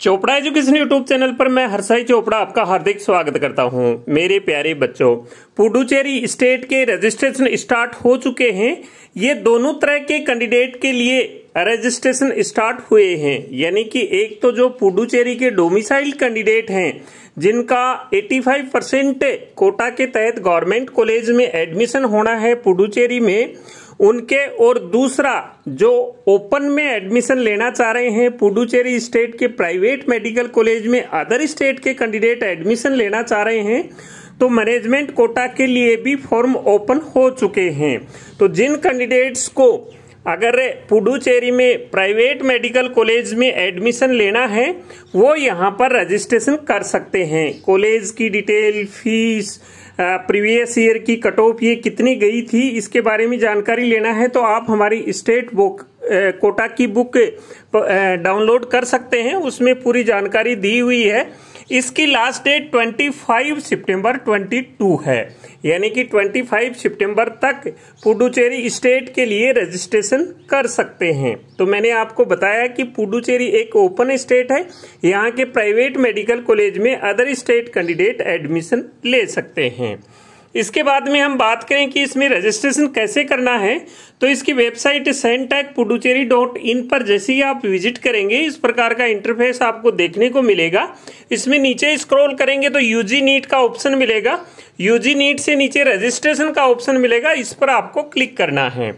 Chopra education YouTube channel पर मैं हरसाई चोपड़ा आपका हार्दिक स्वागत करता हूं मेरे प्यारे बच्चों पुडुचेरी स्टेट के रजिस्ट्रेशन स्टार्ट हो चुके हैं ये दोनों तरह के कैंडिडेट के लिए रजिस्ट्रेशन स्टार्ट हुए हैं यानी कि एक तो जो पुडुचेरी के डोमिसाइल कैंडिडेट हैं जिनका 85 परसेंट कोटा के तहत गवर्नमेंट कॉलेज में एडमिशन होना है पुडुचेरी में उनके और दूसरा जो ओपन में एडमिशन लेना चाह रहे हैं पुडुचेरी स्टेट के प्राइवेट मेडिकल कॉलेज में अदर स्टेट के कैंडिडेट एडमिशन लेना चाह रहे हैं तो मैनेजमेंट कोटा के लिए भी फॉर्म ओपन हो चुके हैं तो जिन कैंडिडेट्स को अगर पुडुचेरी में प्राइवेट मेडिकल कॉलेज में एडमिशन लेना है वो यहाँ पर रजिस्ट्रेशन कर सकते हैं कॉलेज की डिटेल फीस प्रीवियस ईयर की कट ऑफ ये कितनी गई थी इसके बारे में जानकारी लेना है तो आप हमारी स्टेट बुक कोटा की बुक डाउनलोड कर सकते हैं उसमें पूरी जानकारी दी हुई है इसकी लास्ट डेट 25 सितंबर 22 है यानी कि 25 सितंबर तक पुडुचेरी स्टेट के लिए रजिस्ट्रेशन कर सकते हैं तो मैंने आपको बताया कि पुडुचेरी एक ओपन स्टेट है यहाँ के प्राइवेट मेडिकल कॉलेज में अदर स्टेट कैंडिडेट एडमिशन ले सकते हैं इसके बाद में हम बात करें कि इसमें रजिस्ट्रेशन कैसे करना है तो इसकी website CENTAC Puducherry dot in पर जैसे ही आप विजिट करेंगे इस प्रकार का इंटरफेस आपको देखने को मिलेगा इसमें नीचे स्क्रॉल करेंगे तो यूजी नीट का ऑप्शन मिलेगा यूजी नीट से नीचे रजिस्ट्रेशन का ऑप्शन मिलेगा इस पर आपको क्लिक करना है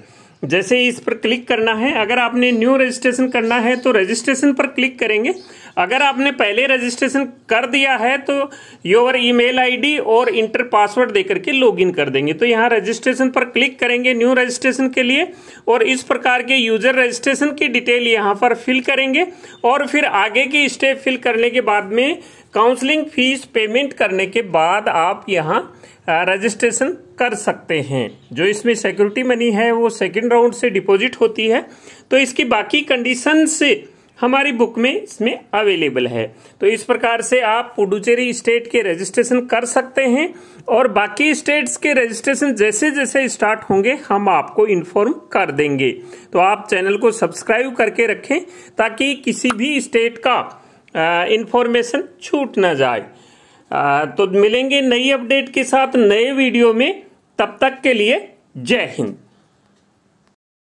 जैसे इस पर क्लिक करना है अगर आपने न्यू रजिस्ट्रेशन करना है तो रजिस्ट्रेशन पर क्लिक करेंगे अगर आपने पहले रजिस्ट्रेशन कर दिया है तो योर ईमेल आईडी और इंटर पासवर्ड देकर के लॉगिन कर देंगे तो यहाँ रजिस्ट्रेशन पर क्लिक करेंगे न्यू रजिस्ट्रेशन के लिए और इस प्रकार के यूजर रजिस्ट्रेशन की डिटेल यहाँ पर फिल करेंगे और फिर आगे की स्टेप फिल करने के बाद में काउंसलिंग फीस पेमेंट करने के बाद आप यहाँ रजिस्ट्रेशन कर सकते हैं जो इसमें सिक्योरिटी मनी है वो सेकंड राउंड से डिपॉजिट होती है तो इसकी बाकी कंडीशन से हमारी बुक में इसमें अवेलेबल है तो इस प्रकार से आप पुडुचेरी स्टेट के रजिस्ट्रेशन कर सकते हैं और बाकी स्टेट्स के रजिस्ट्रेशन जैसे जैसे स्टार्ट होंगे हम आपको इन्फॉर्म कर देंगे तो आप चैनल को सब्सक्राइब करके रखें ताकि किसी भी स्टेट का इन्फॉर्मेशन छूट ना जाए आ, तो मिलेंगे नई अपडेट के साथ नए वीडियो में तब तक के लिए जय हिंद